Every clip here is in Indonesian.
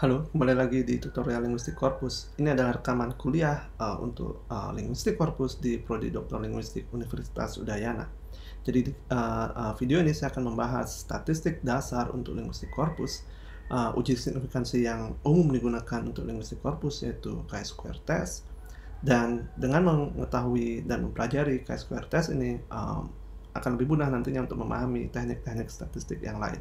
Halo, kembali lagi di tutorial linguistik corpus. Ini adalah rekaman kuliah uh, untuk uh, linguistik korpus di prodi Doktor Linguistik Universitas Udayana. Jadi di uh, uh, video ini saya akan membahas statistik dasar untuk linguistik corpus, uh, uji signifikansi yang umum digunakan untuk linguistik corpus yaitu chi-square test, dan dengan mengetahui dan mempelajari chi-square test ini um, akan lebih mudah nantinya untuk memahami teknik-teknik statistik yang lain.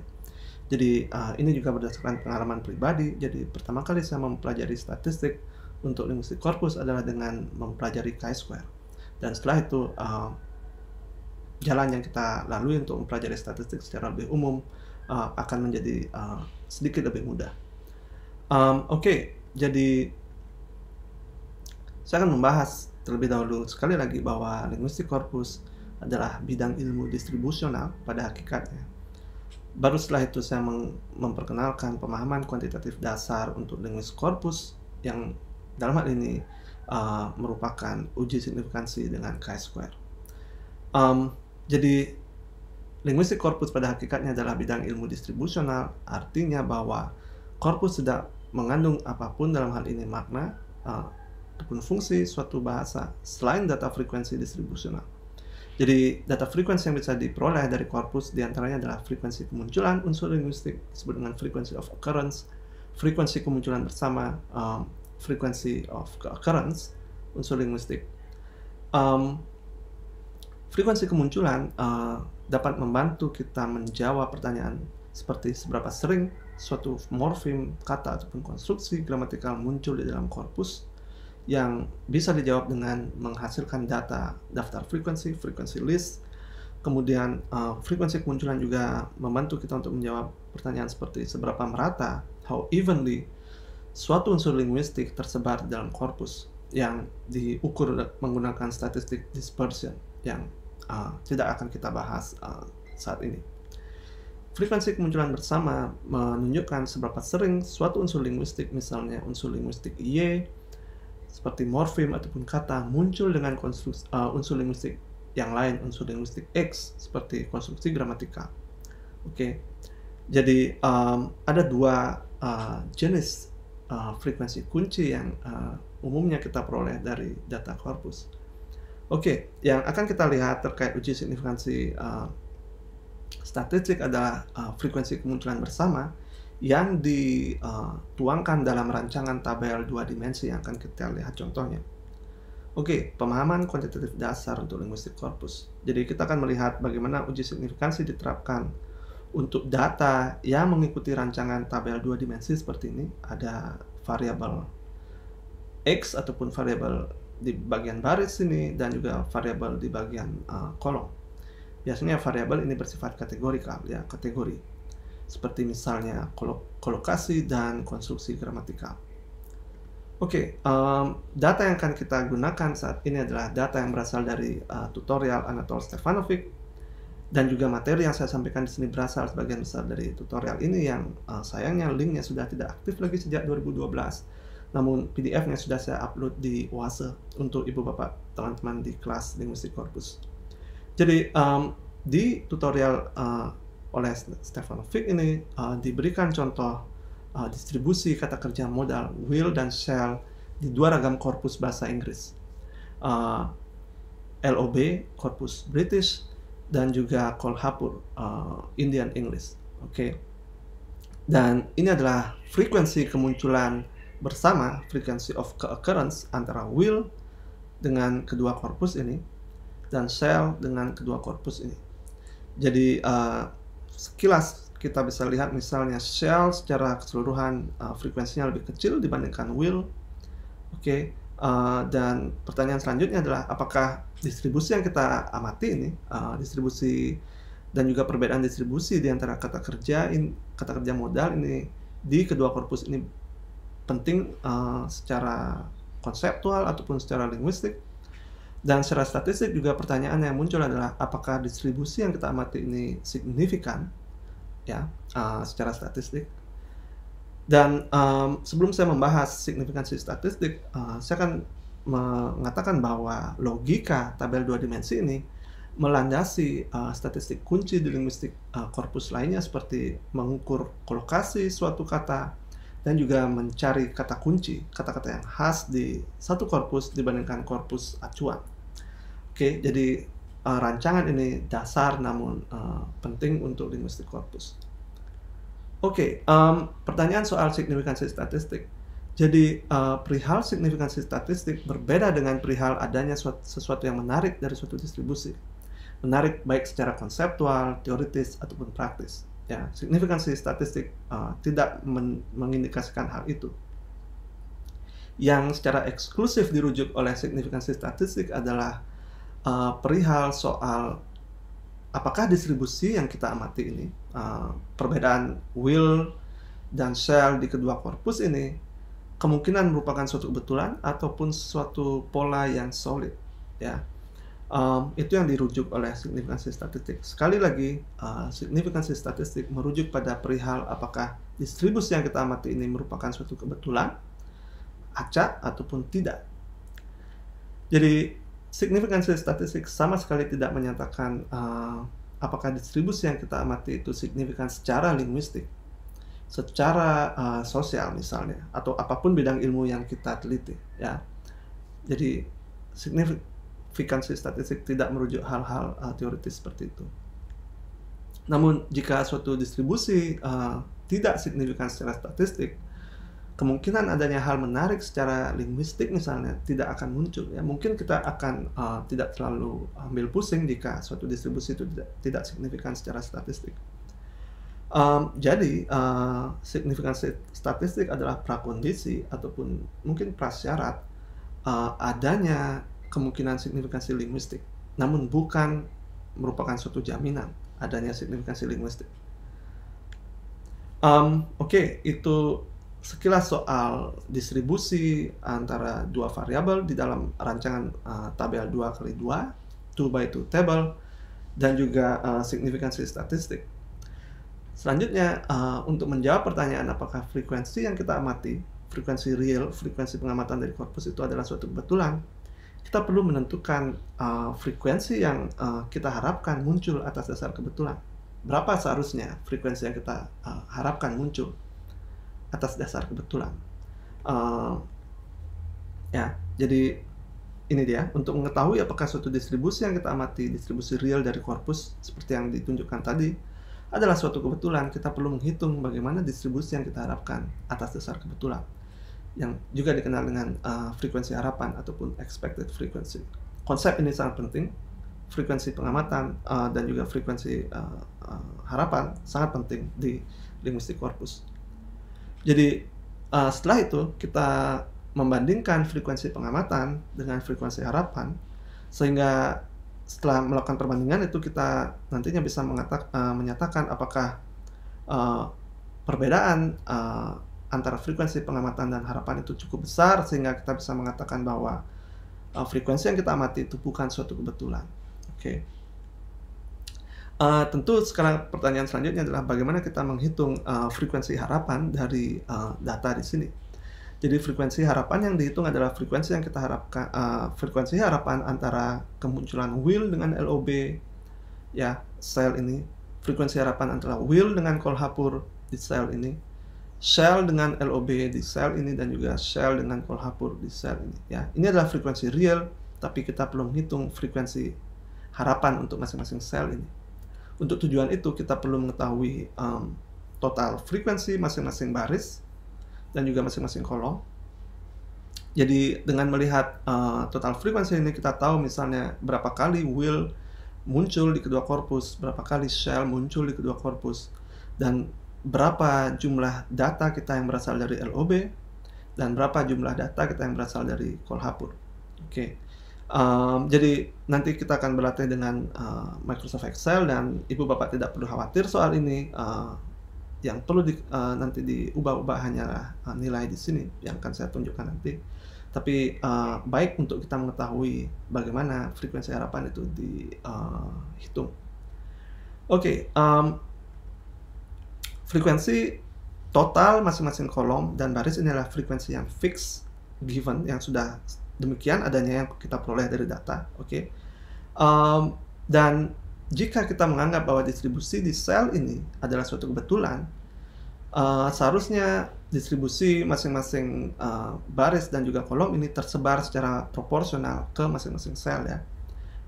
Jadi uh, ini juga berdasarkan pengalaman pribadi. Jadi pertama kali saya mempelajari statistik untuk linguistik korpus adalah dengan mempelajari chi-square. Dan setelah itu uh, jalan yang kita lalui untuk mempelajari statistik secara lebih umum uh, akan menjadi uh, sedikit lebih mudah. Um, Oke, okay, jadi saya akan membahas terlebih dahulu sekali lagi bahwa linguistik korpus adalah bidang ilmu distribusional pada hakikatnya Baru setelah itu saya memperkenalkan pemahaman kuantitatif dasar untuk linguis corpus yang dalam hal ini uh, merupakan uji signifikansi dengan chi-square. Um, jadi linguistik korpus pada hakikatnya adalah bidang ilmu distribusional, artinya bahwa korpus tidak mengandung apapun dalam hal ini makna uh, ataupun fungsi suatu bahasa selain data frekuensi distribusional. Jadi data frekuensi yang bisa diperoleh dari korpus diantaranya adalah frekuensi kemunculan unsur linguistik disebut dengan frequency of occurrence, frekuensi kemunculan bersama, um, frequency of occurrence, unsur linguistik. Um, frekuensi kemunculan uh, dapat membantu kita menjawab pertanyaan seperti seberapa sering suatu morfim kata ataupun konstruksi gramatikal muncul di dalam korpus yang bisa dijawab dengan menghasilkan data daftar frekuensi, frekuensi list, kemudian uh, frekuensi kemunculan juga membantu kita untuk menjawab pertanyaan seperti seberapa merata, how evenly, suatu unsur linguistik tersebar dalam korpus yang diukur menggunakan statistik dispersion yang uh, tidak akan kita bahas uh, saat ini. Frekuensi kemunculan bersama menunjukkan seberapa sering suatu unsur linguistik, misalnya unsur linguistik Y, seperti morfim ataupun kata muncul dengan konstruksi, uh, eh, unsur linguistik yang lain, unsur linguistik X seperti konstruksi gramatika. Oke, okay. jadi um, ada dua uh, jenis uh, frekuensi kunci yang uh, umumnya kita peroleh dari data korpus. Oke, okay. yang akan kita lihat terkait uji signifikansi uh, statistik adalah uh, frekuensi kemunculan bersama yang dituangkan dalam rancangan tabel dua dimensi yang akan kita lihat contohnya. Oke, pemahaman kuantitatif dasar untuk linguistik korpus. Jadi kita akan melihat bagaimana uji signifikansi diterapkan untuk data yang mengikuti rancangan tabel dua dimensi seperti ini. Ada variabel x ataupun variabel di bagian baris ini dan juga variabel di bagian uh, kolom. Biasanya variabel ini bersifat kategorikal ya, kategori seperti misalnya kolokasi dan konstruksi gramatikal. Oke, okay, um, data yang akan kita gunakan saat ini adalah data yang berasal dari uh, tutorial Anatol Stefanovic dan juga materi yang saya sampaikan di sini berasal sebagian besar dari tutorial ini yang uh, sayangnya linknya sudah tidak aktif lagi sejak 2012. Namun PDF-nya sudah saya upload di Wase untuk ibu bapak teman-teman di kelas linguistik korpus. Jadi um, di tutorial uh, oleh Stefanovic ini uh, diberikan contoh uh, distribusi kata kerja modal will dan shall di dua ragam korpus bahasa Inggris uh, LOB korpus British dan juga Kolhapur uh, Indian English oke okay. dan ini adalah frekuensi kemunculan bersama frequency of occurrence antara will dengan kedua korpus ini dan shall dengan kedua korpus ini jadi uh, sekilas kita bisa lihat misalnya shell secara keseluruhan uh, frekuensinya lebih kecil dibandingkan wheel. Oke, okay. uh, dan pertanyaan selanjutnya adalah apakah distribusi yang kita amati ini, uh, distribusi dan juga perbedaan distribusi di antara kata kerja in, kata kerja modal ini di kedua korpus ini penting uh, secara konseptual ataupun secara linguistik dan secara statistik juga pertanyaan yang muncul adalah apakah distribusi yang kita amati ini signifikan ya uh, secara statistik. Dan um, sebelum saya membahas signifikansi statistik, uh, saya akan mengatakan bahwa logika tabel dua dimensi ini melandasi uh, statistik kunci di linguistik korpus lainnya seperti mengukur kolokasi suatu kata, dan juga mencari kata kunci, kata-kata yang khas di satu korpus dibandingkan korpus acuan. Oke, jadi uh, rancangan ini dasar namun uh, penting untuk linguistik korpus. Oke, um, pertanyaan soal signifikansi statistik. Jadi uh, perihal signifikansi statistik berbeda dengan perihal adanya suatu, sesuatu yang menarik dari suatu distribusi. Menarik baik secara konseptual, teoritis, ataupun praktis ya signifikansi statistik uh, tidak men mengindikasikan hal itu. Yang secara eksklusif dirujuk oleh signifikansi statistik adalah uh, perihal soal apakah distribusi yang kita amati ini uh, perbedaan will dan shell di kedua korpus ini kemungkinan merupakan suatu kebetulan ataupun suatu pola yang solid ya um, itu yang dirujuk oleh signifikansi statistik. Sekali lagi, uh, signifikansi statistik merujuk pada perihal apakah distribusi yang kita amati ini merupakan suatu kebetulan, acak, ataupun tidak. Jadi, signifikansi statistik sama sekali tidak menyatakan uh, apakah distribusi yang kita amati itu signifikan secara linguistik, secara uh, sosial misalnya, atau apapun bidang ilmu yang kita teliti. Ya, jadi signifik signifikansi statistik tidak merujuk hal-hal uh, teoritis seperti itu. Namun jika suatu distribusi uh, tidak signifikan secara statistik, kemungkinan adanya hal menarik secara linguistik misalnya tidak akan muncul ya mungkin kita akan uh, tidak terlalu ambil pusing jika suatu distribusi itu tidak, tidak signifikan secara statistik um, jadi uh, signifikansi statistik adalah prakondisi ataupun mungkin prasyarat uh, adanya kemungkinan signifikansi linguistik, namun bukan merupakan suatu jaminan adanya signifikansi linguistik. Um, Oke, okay, itu sekilas soal distribusi antara dua variabel di dalam rancangan uh, tabel 2 kali 2 2 by 2 table dan juga uh, signifikansi statistik. Selanjutnya uh, untuk menjawab pertanyaan apakah frekuensi yang kita amati, frekuensi real, frekuensi pengamatan dari korpus itu adalah suatu kebetulan, kita perlu menentukan uh, frekuensi yang uh, kita harapkan muncul atas dasar kebetulan. Berapa seharusnya frekuensi yang kita uh, harapkan muncul atas dasar kebetulan? Uh, ya, jadi ini dia untuk mengetahui apakah suatu distribusi yang kita amati distribusi real dari korpus seperti yang ditunjukkan tadi adalah suatu kebetulan. Kita perlu menghitung bagaimana distribusi yang kita harapkan atas dasar kebetulan yang juga dikenal dengan uh, frekuensi harapan ataupun expected frequency. Konsep ini sangat penting. Frekuensi pengamatan uh, dan juga frekuensi uh, uh, harapan sangat penting di linguistik korpus. Jadi uh, setelah itu kita membandingkan frekuensi pengamatan dengan frekuensi harapan sehingga setelah melakukan perbandingan itu kita nantinya bisa mengatak, uh, menyatakan apakah uh, perbedaan uh, antara frekuensi pengamatan dan harapan itu cukup besar sehingga kita bisa mengatakan bahwa uh, frekuensi yang kita amati itu bukan suatu kebetulan. Oke. Okay. Uh, tentu sekarang pertanyaan selanjutnya adalah bagaimana kita menghitung uh, frekuensi harapan dari uh, data di sini. Jadi frekuensi harapan yang dihitung adalah frekuensi yang kita harapkan uh, frekuensi harapan antara kemunculan will dengan LOB ya sel ini, frekuensi harapan antara will dengan kolhapur di sel ini shell dengan LOB di sel ini dan juga shell dengan kolhapur di sel ini ya. Ini adalah frekuensi real tapi kita belum hitung frekuensi harapan untuk masing-masing sel ini. Untuk tujuan itu kita perlu mengetahui um, total frekuensi masing-masing baris dan juga masing-masing kolom. Jadi dengan melihat uh, total frekuensi ini kita tahu misalnya berapa kali will muncul di kedua korpus, berapa kali shell muncul di kedua korpus dan berapa jumlah data kita yang berasal dari LOB dan berapa jumlah data kita yang berasal dari Kolhapur. Oke. Okay. Um, ehm, jadi nanti kita akan berlatih dengan uh, Microsoft Excel dan ibu bapak tidak perlu khawatir soal ini. Uh, yang perlu di, uh, nanti diubah-ubah hanyalah uh, nilai di sini yang akan saya tunjukkan nanti. Tapi uh, baik untuk kita mengetahui bagaimana frekuensi harapan itu dihitung. Uh, Oke, okay, um, ehm, Frekuensi total masing-masing kolom dan baris ini adalah frekuensi yang fix given yang sudah demikian adanya yang kita peroleh dari data. Oke. Okay? Um, dan jika kita menganggap bahwa distribusi di sel ini adalah suatu kebetulan, uh, seharusnya distribusi masing-masing uh, baris dan juga kolom ini tersebar secara proporsional ke masing-masing sel ya.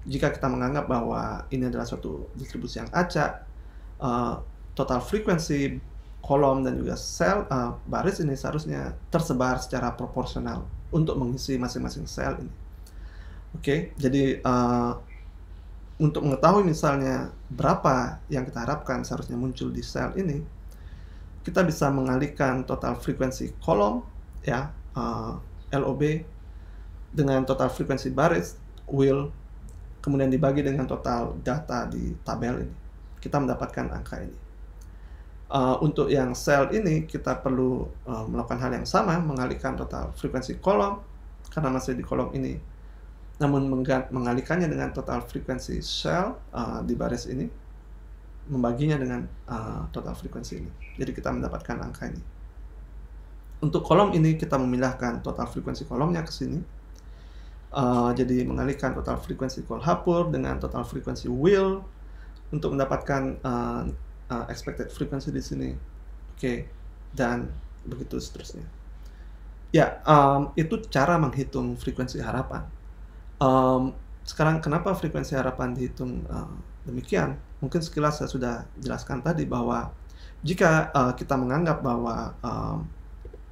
Jika kita menganggap bahwa ini adalah suatu distribusi yang acak, uh, total frekuensi kolom dan juga sel uh, baris ini seharusnya tersebar secara proporsional untuk mengisi masing-masing sel ini. Oke, okay, jadi uh, untuk mengetahui misalnya berapa yang kita harapkan seharusnya muncul di sel ini, kita bisa mengalihkan total frekuensi kolom ya uh, eh, LOB dengan total frekuensi baris will kemudian dibagi dengan total data di tabel ini. Kita mendapatkan angka ini. Eh, untuk yang sel ini kita perlu uh, melakukan hal yang sama, mengalihkan total frekuensi kolom karena masih di kolom ini. Namun mengalihkannya dengan total frekuensi shell uh, eh, di baris ini, membaginya dengan uh, total frekuensi ini. Jadi kita mendapatkan angka ini. Untuk kolom ini kita memindahkan total frekuensi kolomnya ke sini. Uh, jadi mengalihkan total frekuensi kolhapur dengan total frekuensi wheel untuk mendapatkan uh, expected frequency di sini. Oke, okay. dan begitu seterusnya. Ya, um, itu cara menghitung frekuensi harapan. Um, sekarang kenapa frekuensi harapan dihitung uh, demikian? Mungkin sekilas saya sudah jelaskan tadi bahwa jika uh, kita menganggap bahwa um,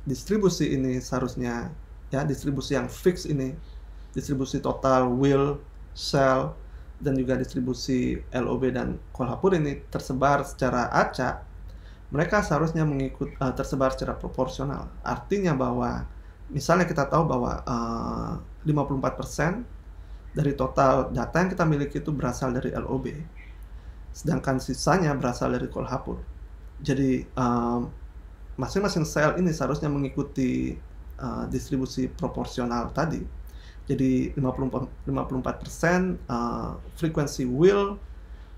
distribusi ini seharusnya ya distribusi yang fix ini, distribusi total will, sell dan juga distribusi LOB dan kolhapur ini tersebar secara acak, mereka seharusnya mengikut uh, tersebar secara proporsional. Artinya bahwa misalnya kita tahu bahwa eh, uh, 54% dari total data yang kita miliki itu berasal dari LOB, sedangkan sisanya berasal dari kolhapur. Jadi masing eh, masing-masing sel ini seharusnya mengikuti uh, distribusi proporsional tadi jadi 54 persen uh, frekuensi will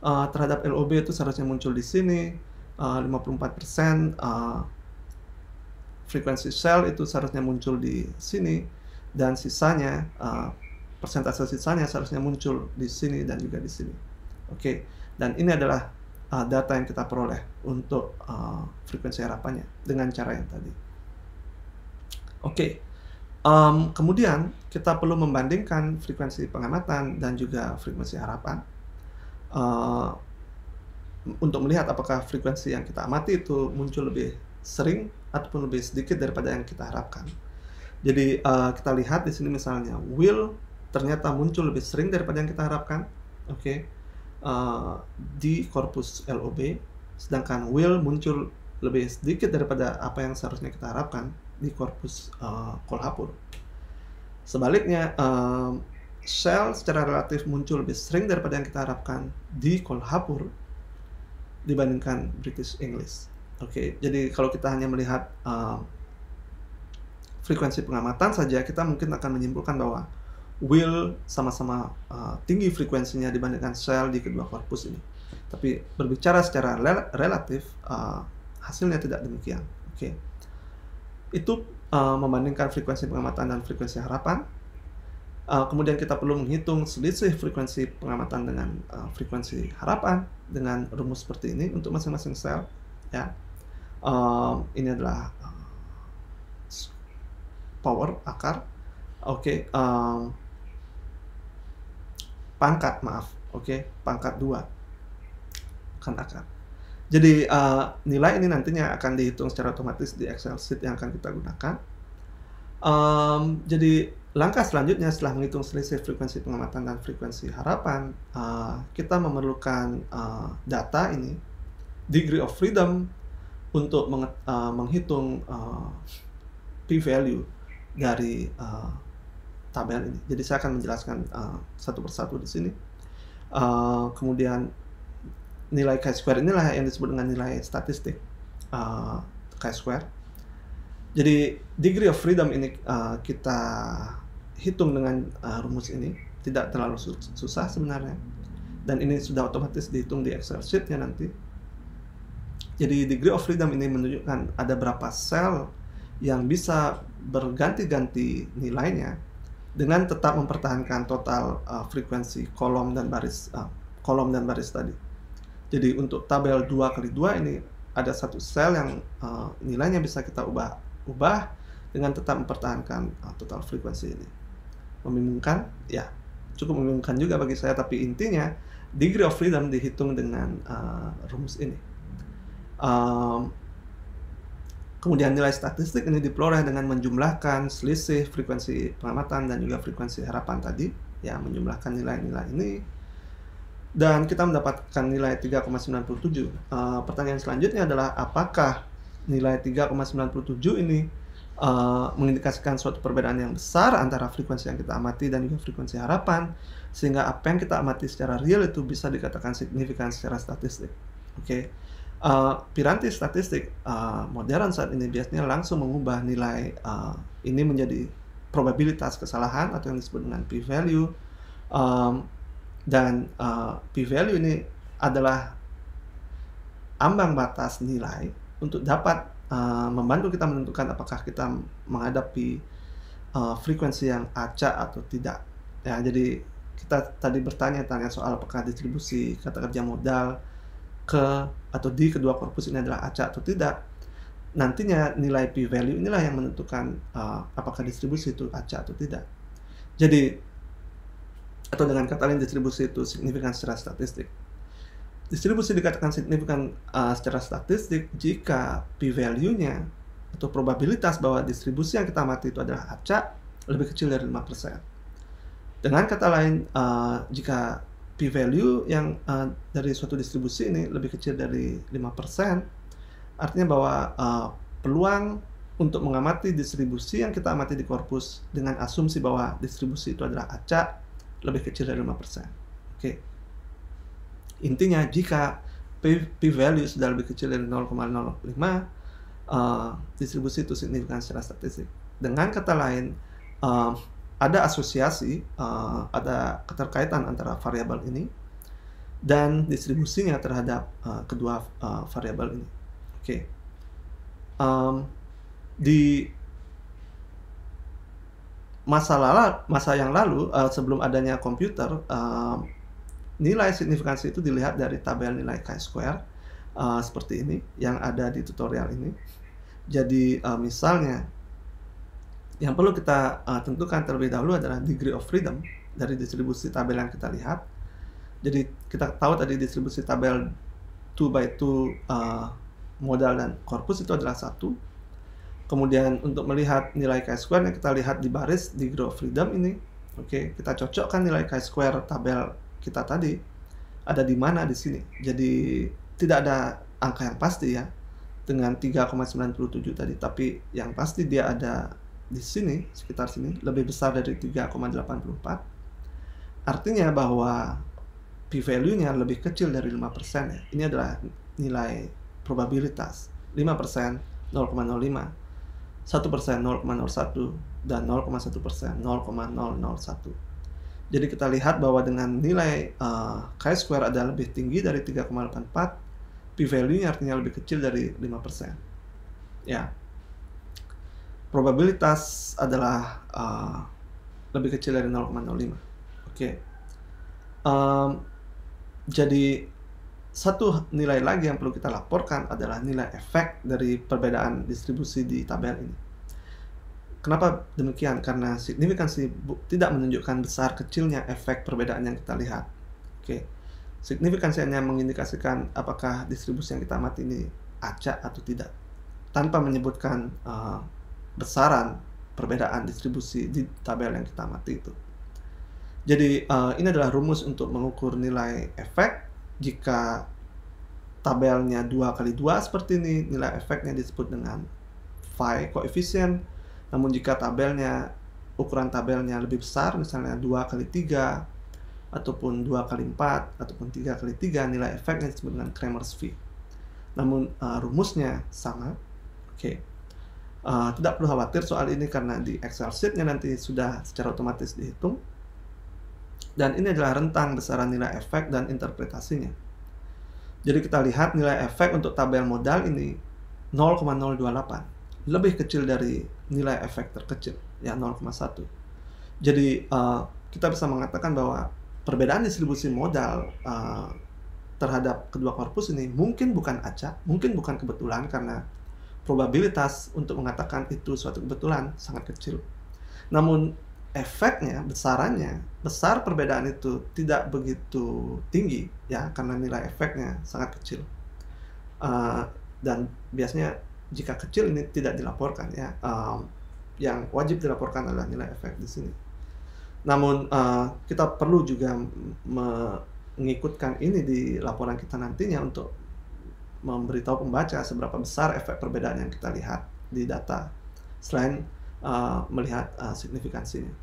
uh, terhadap LOB itu seharusnya muncul di sini eh, uh, 54 persen uh, frekuensi sell itu seharusnya muncul di sini dan sisanya uh, persentase sisanya seharusnya muncul di sini dan juga di sini oke okay. dan ini adalah uh, data yang kita peroleh untuk uh, frekuensi harapannya dengan cara yang tadi oke okay. Um, kemudian kita perlu membandingkan frekuensi pengamatan dan juga frekuensi harapan uh, untuk melihat apakah frekuensi yang kita amati itu muncul lebih sering ataupun lebih sedikit daripada yang kita harapkan. Jadi uh, kita lihat di sini misalnya will ternyata muncul lebih sering daripada yang kita harapkan, oke, okay, uh, eh, di korpus LOB, sedangkan will muncul lebih sedikit daripada apa yang seharusnya kita harapkan di korpus uh, eh, Kolhapur. Sebaliknya, um, Shell secara relatif muncul lebih sering daripada yang kita harapkan di Kolhapur dibandingkan British English. Oke, okay, jadi kalau kita hanya melihat um, frekuensi pengamatan saja, kita mungkin akan menyimpulkan bahwa will sama-sama uh, tinggi frekuensinya dibandingkan Shell di kedua korpus ini. Tapi berbicara secara rel relatif, uh, hasilnya tidak demikian. Oke. Okay itu uh, membandingkan frekuensi pengamatan dan frekuensi harapan. Uh, kemudian kita perlu menghitung selisih frekuensi pengamatan dengan uh, frekuensi harapan dengan rumus seperti ini untuk masing-masing sel. Ya, uh, ini adalah uh, power akar. Oke, okay, um, pangkat maaf. Oke, okay, pangkat dua kan akar. Jadi uh, nilai ini nantinya akan dihitung secara otomatis di Excel sheet yang akan kita gunakan. Um, jadi langkah selanjutnya setelah menghitung selisih frekuensi pengamatan dan frekuensi harapan, uh, kita memerlukan uh, data ini, degree of freedom, untuk meng, uh, menghitung uh, p-value dari uh, tabel ini. Jadi saya akan menjelaskan uh, satu persatu di sini. Uh, kemudian nilai chi-square inilah yang disebut dengan nilai statistik uh, chi-square. Jadi degree of freedom ini uh, kita hitung dengan uh, rumus ini tidak terlalu susah sebenarnya dan ini sudah otomatis dihitung di Excel sheetnya nanti. Jadi degree of freedom ini menunjukkan ada berapa sel yang bisa berganti-ganti nilainya dengan tetap mempertahankan total uh, frekuensi kolom dan baris uh, kolom dan baris tadi. Jadi untuk tabel 2 kali 2 ini ada satu sel yang uh, nilainya bisa kita ubah ubah dengan tetap mempertahankan uh, total frekuensi ini. Membingungkan? Ya, cukup membingungkan juga bagi saya tapi intinya degree of freedom dihitung dengan uh, eh, rumus ini. Um, kemudian nilai statistik ini diperoleh dengan menjumlahkan selisih frekuensi pengamatan dan juga frekuensi harapan tadi. Ya, menjumlahkan nilai-nilai ini dan kita mendapatkan nilai 3,97. Uh, eh, pertanyaan selanjutnya adalah apakah nilai 3,97 ini uh, mengindikasikan suatu perbedaan yang besar antara frekuensi yang kita amati dan juga frekuensi harapan sehingga apa yang kita amati secara real itu bisa dikatakan signifikan secara statistik. Oke. Okay. Uh, eh, piranti statistik uh, modern saat ini biasanya langsung mengubah nilai uh, ini menjadi probabilitas kesalahan atau yang disebut dengan p-value um, dan uh, p-value ini adalah ambang batas nilai untuk dapat uh, membantu kita menentukan apakah kita menghadapi uh, frekuensi yang acak atau tidak. Ya, jadi kita tadi bertanya-tanya soal apakah distribusi kata kerja modal ke atau di kedua korpus ini adalah acak atau tidak. Nantinya nilai p-value inilah yang menentukan uh, apakah distribusi itu acak atau tidak. Jadi atau dengan kata lain distribusi itu signifikan secara statistik. Distribusi dikatakan signifikan uh, secara statistik jika p-value-nya atau probabilitas bahwa distribusi yang kita amati itu adalah acak lebih kecil dari 5%. Dengan kata lain, uh, jika p-value yang uh, dari suatu distribusi ini lebih kecil dari 5%, artinya bahwa uh, peluang untuk mengamati distribusi yang kita amati di korpus dengan asumsi bahwa distribusi itu adalah acak lebih kecil dari 5%. Oke. Okay. Intinya jika p value sudah lebih kecil dari 0,05 uh, eh, distribusi itu signifikan secara statistik. Dengan kata lain uh, ada asosiasi, uh, ada keterkaitan antara variabel ini dan distribusinya terhadap uh, kedua uh, variabel ini. Oke. Okay. Um, di masa lala masa yang lalu uh, sebelum adanya komputer uh, nilai signifikansi itu dilihat dari tabel nilai chi-square uh, seperti ini yang ada di tutorial ini jadi uh, misalnya yang perlu kita uh, tentukan terlebih dahulu adalah degree of freedom dari distribusi tabel yang kita lihat jadi kita tahu tadi distribusi tabel 2 by 2 uh, modal dan korpus itu adalah satu Kemudian untuk melihat nilai chi-square kita lihat di baris di grow freedom ini. Oke, okay, kita cocokkan nilai chi-square tabel kita tadi ada di mana di sini. Jadi tidak ada angka yang pasti ya dengan 3,97 tadi, tapi yang pasti dia ada di sini sekitar sini lebih besar dari 3,84. Artinya bahwa p value-nya lebih kecil dari 5% ya. Ini adalah nilai probabilitas. 5% 0,05 1 persen, 0,01 dan 0,1 persen, 0,001. Jadi kita lihat bahwa dengan nilai uh, eh, chi-square ada lebih tinggi dari 3,84, p-value-nya artinya lebih kecil dari 5%. Ya. Probabilitas adalah uh, lebih kecil dari 0,05. Oke. Okay. Um, jadi satu nilai lagi yang perlu kita laporkan adalah nilai efek dari perbedaan distribusi di tabel ini. Kenapa demikian? Karena signifikansi tidak menunjukkan besar kecilnya efek perbedaan yang kita lihat. Oke. Signifikansi hanya mengindikasikan apakah distribusi yang kita amati ini acak atau tidak tanpa menyebutkan uh, besaran perbedaan distribusi di tabel yang kita amati itu. Jadi uh, ini adalah rumus untuk mengukur nilai efek jika tabelnya 2 kali 2 seperti ini, nilai efeknya disebut dengan phi koefisien. Namun jika tabelnya ukuran tabelnya lebih besar, misalnya 2 kali 3 ataupun 2 kali 4 ataupun 3 kali 3 nilai efeknya disebut dengan Kramer's V. Namun uh, rumusnya sama. Oke. Okay. Uh, eh, tidak perlu khawatir soal ini karena di Excel sheet-nya nanti sudah secara otomatis dihitung dan ini adalah rentang besaran nilai efek dan interpretasinya. Jadi kita lihat nilai efek untuk tabel modal ini 0,028, lebih kecil dari nilai efek terkecil, ya 0,1. Jadi uh, kita bisa mengatakan bahwa perbedaan distribusi modal uh, terhadap kedua korpus ini mungkin bukan acak, mungkin bukan kebetulan karena probabilitas untuk mengatakan itu suatu kebetulan sangat kecil. Namun efeknya besarannya besar perbedaan itu tidak begitu tinggi ya karena nilai efeknya sangat kecil uh, dan biasanya jika kecil ini tidak dilaporkan ya um, yang wajib dilaporkan adalah nilai efek di sini namun uh, kita perlu juga mengikutkan ini di laporan kita nantinya untuk memberitahu pembaca seberapa besar efek perbedaan yang kita lihat di data selain Eh, melihat uh, signifikansinya.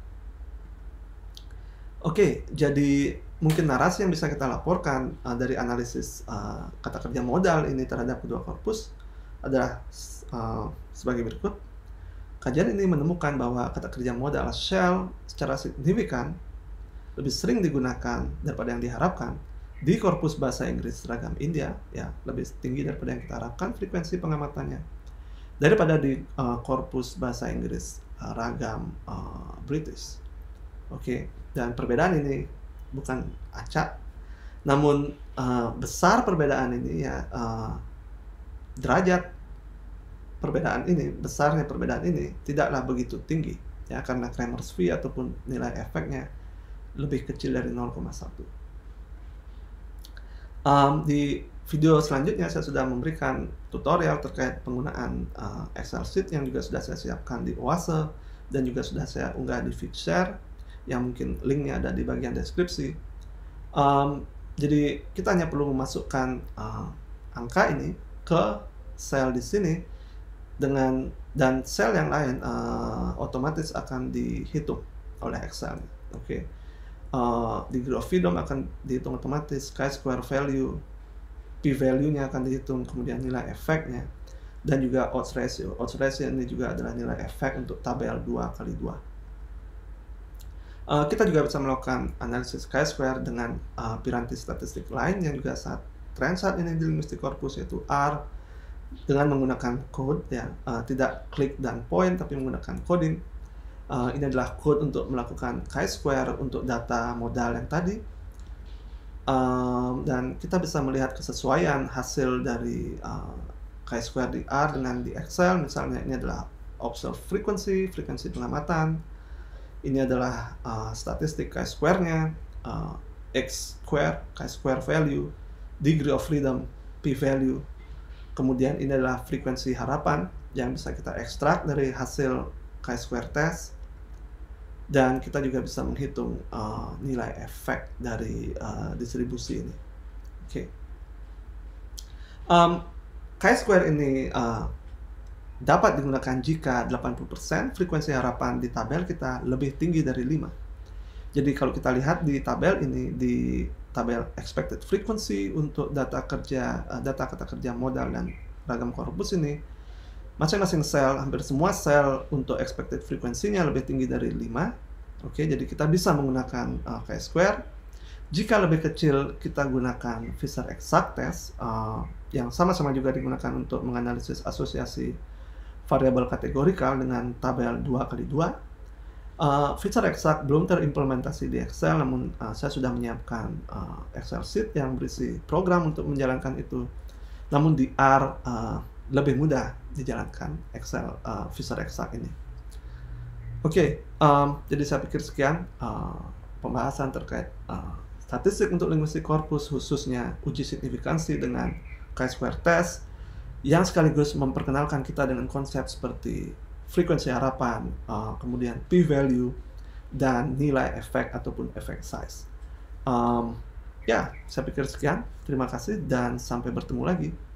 Oke, jadi mungkin narasi yang bisa kita laporkan uh, dari analisis uh, kata kerja modal ini terhadap kedua korpus adalah uh, sebagai berikut. Kajian ini menemukan bahwa kata kerja modal shell secara signifikan lebih sering digunakan daripada yang diharapkan di korpus bahasa Inggris seragam India ya lebih tinggi daripada yang kita harapkan frekuensi pengamatannya daripada di uh, korpus bahasa Inggris uh, ragam uh, British. Oke, okay? dan perbedaan ini bukan acak, namun uh, besar perbedaan ini ya uh, derajat perbedaan ini besarnya perbedaan ini tidaklah begitu tinggi ya karena Kramer's fee ataupun nilai efeknya lebih kecil dari 0,1. Um, di video selanjutnya saya sudah memberikan tutorial terkait penggunaan uh, Excel sheet yang juga sudah saya siapkan di Oase dan juga sudah saya unggah di Fitshare yang mungkin linknya ada di bagian deskripsi. Um, jadi kita hanya perlu memasukkan uh, angka ini ke sel di sini dengan dan sel yang lain uh, otomatis akan dihitung oleh Excel. Oke. Okay. Uh, di Graph akan dihitung otomatis chi-square value p-value-nya akan dihitung, kemudian nilai efeknya, dan juga odds ratio. Odds ratio ini juga adalah nilai efek untuk tabel 2 kali 2. Eh, kita juga bisa melakukan analisis chi-square dengan uh, piranti statistik lain yang juga saat tren saat ini di linguistik corpus yaitu R dengan menggunakan code ya uh, tidak klik dan point tapi menggunakan coding. Uh, ini adalah code untuk melakukan chi-square untuk data modal yang tadi um, dan kita bisa melihat kesesuaian hasil dari uh, eh, chi-square di R dengan di Excel misalnya ini adalah observed frequency, frekuensi pengamatan ini adalah uh, statistik chi-square-nya uh, eh, X square, chi-square value degree of freedom, p-value kemudian ini adalah frekuensi harapan yang bisa kita ekstrak dari hasil chi-square test dan kita juga bisa menghitung uh, nilai efek dari uh, distribusi ini. Oke, okay. um, chi-square ini uh, dapat digunakan jika 80% frekuensi harapan di tabel kita lebih tinggi dari 5. Jadi kalau kita lihat di tabel ini di tabel expected frequency untuk data kerja uh, data kata kerja modal dan ragam korpus ini masing-masing sel, hampir semua sel untuk expected frekuensinya lebih tinggi dari 5. Oke, okay, jadi kita bisa menggunakan uh, eh, chi-square. Jika lebih kecil, kita gunakan Fisher exact test uh, yang sama-sama juga digunakan untuk menganalisis asosiasi variabel kategorikal dengan tabel 2 kali 2 Uh, eh, Fisher exact belum terimplementasi di Excel, namun uh, saya sudah menyiapkan uh, Excel sheet yang berisi program untuk menjalankan itu. Namun di R uh, lebih mudah dijalankan Excel uh, eh, Visual Excel ini. Oke, okay, um, jadi saya pikir sekian uh, pembahasan terkait uh, statistik untuk linguistik korpus khususnya uji signifikansi dengan chi-square test yang sekaligus memperkenalkan kita dengan konsep seperti frekuensi harapan, uh, kemudian p-value dan nilai efek ataupun efek size. Um, ya, saya pikir sekian. Terima kasih dan sampai bertemu lagi.